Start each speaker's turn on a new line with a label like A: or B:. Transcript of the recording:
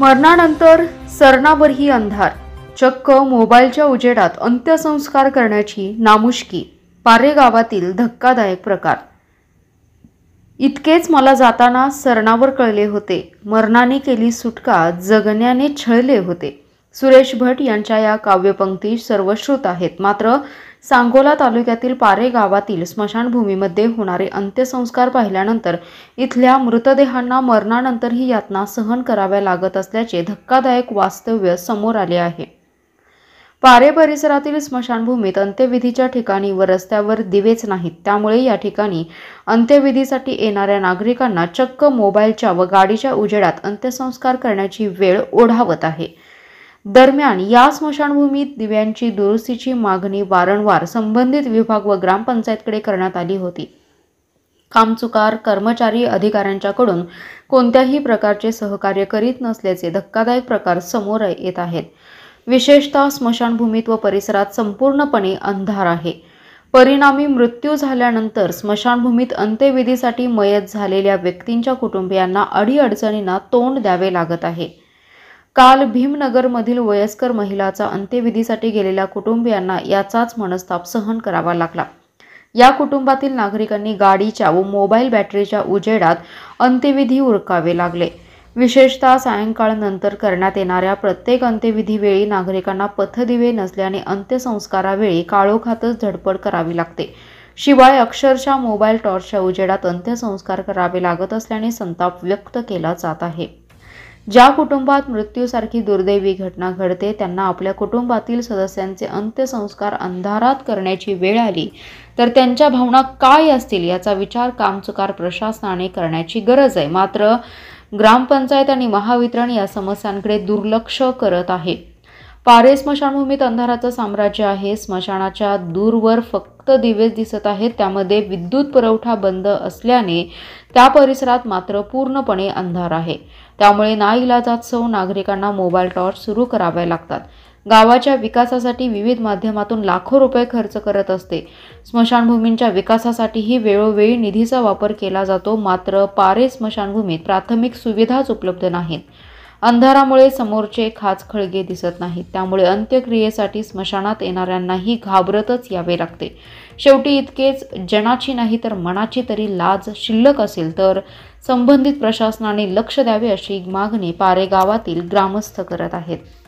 A: मरणानंतर सरणावरही अंधार चक्क मोबाईलच्या उजेडात अंत्यसंस्कार करण्याची नामुष्की पारे गावातील धक्कादायक प्रकार इतकेच मला जाताना सरणावर कळले होते मरणाने केली सुटका जगण्याने छळले होते सुरेश भट यांच्या या काव्यपंक्ती सर्वश्रुत आहेत मात्र सांगोला तालुक्यातील पारे गावातील स्मशानभूमीमध्ये होणारे अंत्यसंस्कार पाहिल्यानंतर इथल्या मृतदेहांना मरणानंतरही यातना सहन कराव्या लागत असल्याचे धक्कादायक वास्तव्य समोर आले आहे पारे परिसरातील स्मशानभूमीत अंत्यविधीच्या ठिकाणी व रस्त्यावर दिवेच नाहीत त्यामुळे या ठिकाणी अंत्यविधीसाठी येणाऱ्या नागरिकांना चक्क मोबाईलच्या व गाडीच्या उजेडात अंत्यसंस्कार करण्याची वेळ ओढावत आहे दरम्यान या स्मशानभूमीत दिव्यांची दुरुस्तीची मागणी वारंवार संबंधित विभाग व ग्रामपंचायतकडे करण्यात आली होती कामचुकार कर्मचारी अधिकाऱ्यांच्याकडून कोणत्याही प्रकारचे सहकार्य करीत नसल्याचे धक्कादायक प्रकार समोर येत आहेत विशेषतः स्मशानभूमीत व परिसरात संपूर्णपणे अंधार आहे परिणामी मृत्यू झाल्यानंतर स्मशानभूमीत अंत्यविधीसाठी मयत झालेल्या व्यक्तींच्या कुटुंबियांना अडीअडचणींना तोंड द्यावे लागत आहे काल भीमनगरमधील वयस्कर महिलाचा अंत्यविधीसाठी गेलेल्या कुटुंबियांना याचाच मनस्ताप सहन करावा लागला या कुटुंबातील नागरिकांनी गाडीच्या व मोबाईल बॅटरीच्या उजेडात अंत्यविधी उरकावे लागले विशेषतः सायंकाळनंतर करण्यात येणाऱ्या प्रत्येक अंत्यविधीवेळी नागरिकांना पथदिवे नसल्याने अंत्यसंस्कारावेळी काळोखातच धडपड करावी लागते शिवाय अक्षरशः मोबाईल टॉर्चच्या उजेडात अंत्यसंस्कार करावे लागत असल्याने संताप व्यक्त केला जात आहे ज्या कुटुंबात मृत्यूसारखी दुर्दैवी घटना घडते त्यांना आपल्या कुटुंबातील सदस्यांचे अंत्यसंस्कार अंधारात करण्याची वेळ आली तर त्यांच्या भावना काय असतील याचा विचार कामचुकार प्रशासनाने करण्याची गरज आहे मात्र ग्रामपंचायत आणि महावितरण या समस्यांकडे दुर्लक्ष करत आहे पारे स्मशानभूमीत अंधाराचं साम्राज्य आहे स्मशानाच्या दूरवर फक्त दिवेच दिसत आहेत त्यामध्ये विद्युत पुरवठा बंद असल्याने त्या परिसरात मात्र पूर्णपणे अंधार आहे त्यामुळे सौ नागरिकांना मोबाईल टॉर्च सुरू करावे लागतात गावाच्या विकासासाठी विविध माध्यमातून लाखो रुपये खर्च करत असते स्मशानभूमींच्या विकासासाठीही वेळोवेळी निधीचा वापर केला जातो मात्र पारे स्मशानभूमीत प्राथमिक सुविधाच उपलब्ध नाहीत अंधारामुळे समोरचे खाच खळगे दिसत नाहीत त्यामुळे अंत्यक्रियेसाठी स्मशानात येणाऱ्यांनाही घाबरतच यावे लागते शेवटी इतकेच जनाची नाही तर मनाची तरी लाज शिल्लक असेल तर संबंधित प्रशासनाने लक्ष द्यावे अशी मागणी पारेगावातील ग्रामस्थ करत आहेत